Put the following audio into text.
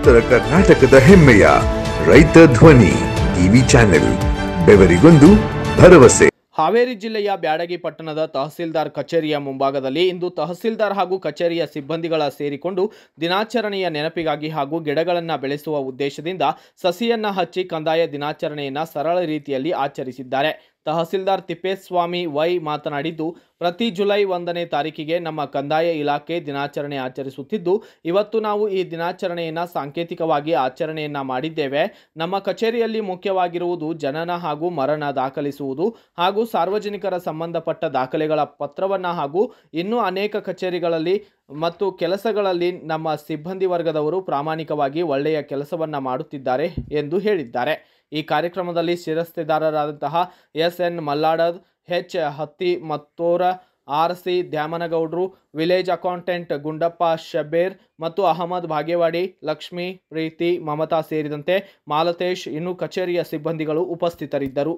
ಉತ್ತರ ಕರ್ನಾಟಕದ ಹೆಮ್ಮೆಯ ರೈತ ಧ್ವನಿ ಟಿವಿ ಚಾನೆಲ್ ಬೆವರಿಗೊಂದು ಭರವಸೆ ಹಾವೇರಿ ಜಿಲ್ಲೆಯ ಬ್ಯಾಡಗಿ ಪಟ್ಟಣದ ತಹಸೀಲ್ದಾರ್ ಕಚೇರಿಯ ಮುಂಭಾಗದಲ್ಲಿ ಇಂದು ತಹಸೀಲ್ದಾರ್ ಹಾಗೂ ಕಚೇರಿಯ ಸಿಬ್ಬಂದಿಗಳ ಸೇರಿಕೊಂಡು ದಿನಾಚರಣೆಯ ನೆನಪಿಗಾಗಿ ಹಾಗೂ ಗಿಡಗಳನ್ನು ಬೆಳೆಸುವ ಉದ್ದೇಶದಿಂದ ಸಸಿಯನ್ನ ಹಚ್ಚಿ ಕಂದಾಯ ದಿನಾಚರಣೆಯನ್ನು ಸರಳ ರೀತಿಯಲ್ಲಿ ಆಚರಿಸಿದ್ದಾರೆ ತಹಸೀಲ್ದಾರ್ ತಿಪ್ಪೇಸ್ವಾಮಿ ವೈ ಮಾತನಾಡಿದ್ದು ಪ್ರತಿ ಜುಲೈ ಒಂದನೇ ತಾರೀಕಿಗೆ ನಮ್ಮ ಕಂದಾಯ ಇಲಾಖೆ ದಿನಾಚರಣೆ ಆಚರಿಸುತ್ತಿದ್ದು ಇವತ್ತು ನಾವು ಈ ದಿನಾಚರಣೆಯನ್ನು ಸಾಂಕೇತಿಕವಾಗಿ ಆಚರಣೆಯನ್ನು ಮಾಡಿದ್ದೇವೆ ನಮ್ಮ ಕಚೇರಿಯಲ್ಲಿ ಮುಖ್ಯವಾಗಿರುವುದು ಜನನ ಹಾಗೂ ಮರಣ ದಾಖಲಿಸುವುದು ಹಾಗೂ ಸಾರ್ವಜನಿಕರ ಸಂಬಂಧಪಟ್ಟ ದಾಖಲೆಗಳ ಪತ್ರವನ್ನು ಹಾಗೂ ಇನ್ನೂ ಅನೇಕ ಕಚೇರಿಗಳಲ್ಲಿ ಮತ್ತು ಕೆಲಸಗಳಲ್ಲಿ ನಮ್ಮ ಸಿಬ್ಬಂದಿ ವರ್ಗದವರು ಪ್ರಾಮಾಣಿಕವಾಗಿ ಒಳ್ಳೆಯ ಕೆಲಸವನ್ನು ಮಾಡುತ್ತಿದ್ದಾರೆ ಎಂದು ಹೇಳಿದ್ದಾರೆ ಈ ಕಾರ್ಯಕ್ರಮದಲ್ಲಿ ಶಿರಸ್ತೆದಾರರಾದಂತಹ S N Malladad H Hatti ಮತ್ತೋರ ಆರ್ ಸಿ ದ್ಯಾಮನಗೌಡರು ವಿಲೇಜ್ ಅಕೌಂಟೆಂಟ್ ಗುಂಡಪ್ಪ ಶಬೇರ್ ಮತ್ತು ಅಹಮದ್ ಭಾಗೇವಾಡಿ ಲಕ್ಷ್ಮಿ ಪ್ರೀತಿ ಮಮತಾ ಸೇರಿದಂತೆ ಮಾಲತೇಶ್ ಇನ್ನೂ ಕಚೇರಿಯ ಸಿಬ್ಬಂದಿಗಳು ಉಪಸ್ಥಿತರಿದ್ದರು